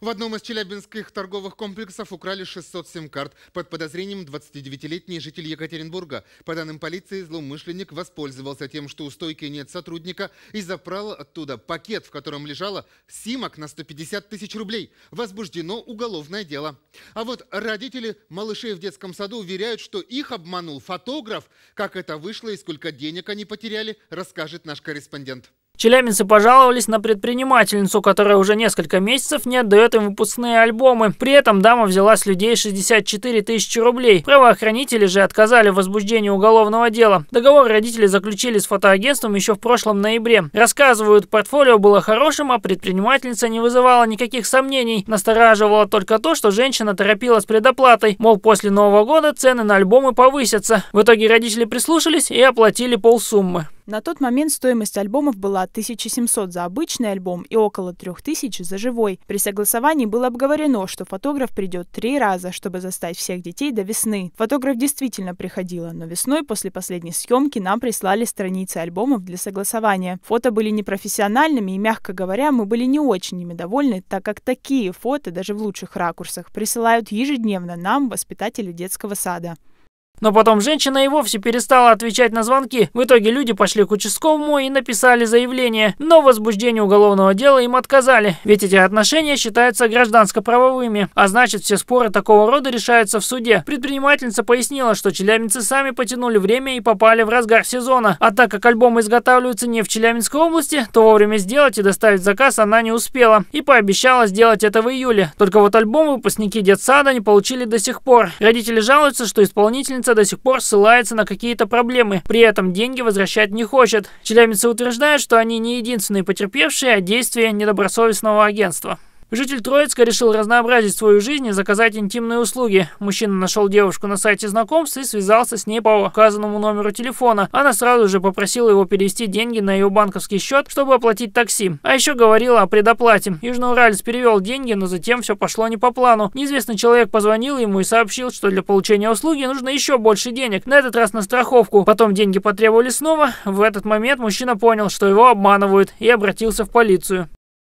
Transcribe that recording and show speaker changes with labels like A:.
A: В одном из челябинских торговых комплексов украли 600 сим-карт под подозрением 29-летний житель Екатеринбурга. По данным полиции, злоумышленник воспользовался тем, что у стойки нет сотрудника и забрал оттуда пакет, в котором лежало симок на 150 тысяч рублей. Возбуждено уголовное дело. А вот родители малышей в детском саду уверяют, что их обманул фотограф. Как это вышло и сколько денег они потеряли, расскажет наш корреспондент.
B: Челябинцы пожаловались на предпринимательницу, которая уже несколько месяцев не отдает им выпускные альбомы. При этом дама взяла с людей 64 тысячи рублей. Правоохранители же отказали в возбуждении уголовного дела. Договор родители заключили с фотоагентством еще в прошлом ноябре. Рассказывают, портфолио было хорошим, а предпринимательница не вызывала никаких сомнений. Настораживало только то, что женщина торопилась предоплатой. Мол, после Нового года цены на альбомы повысятся. В итоге родители прислушались и оплатили полсуммы.
C: На тот момент стоимость альбомов была 1700 за обычный альбом и около 3000 за живой. При согласовании было обговорено, что фотограф придет три раза, чтобы застать всех детей до весны. Фотограф действительно приходила, но весной после последней съемки нам прислали страницы альбомов для согласования. Фото были непрофессиональными и, мягко говоря, мы были не очень ими довольны, так как такие фото даже в лучших ракурсах присылают ежедневно нам, воспитатели детского сада.
B: Но потом женщина и вовсе перестала отвечать на звонки. В итоге люди пошли к участковому и написали заявление. Но возбуждение уголовного дела им отказали, ведь эти отношения считаются гражданско-правовыми. А значит, все споры такого рода решаются в суде. Предпринимательница пояснила, что челябинцы сами потянули время и попали в разгар сезона. А так как альбом изготавливается не в Челябинской области, то вовремя сделать и доставить заказ она не успела. И пообещала сделать это в июле. Только вот альбом выпускники детсада не получили до сих пор. Родители жалуются, что исполнительница администрация до сих пор ссылается на какие-то проблемы, при этом деньги возвращать не хочет. Челябинцы утверждают, что они не единственные потерпевшие от действия недобросовестного агентства. Житель Троицка решил разнообразить свою жизнь и заказать интимные услуги. Мужчина нашел девушку на сайте знакомств и связался с ней по указанному номеру телефона. Она сразу же попросила его перевести деньги на ее банковский счет, чтобы оплатить такси. А еще говорила о предоплате. Южноуралец перевел деньги, но затем все пошло не по плану. Неизвестный человек позвонил ему и сообщил, что для получения услуги нужно еще больше денег, на этот раз на страховку. Потом деньги потребовали снова. В этот момент мужчина понял, что его обманывают и обратился в полицию.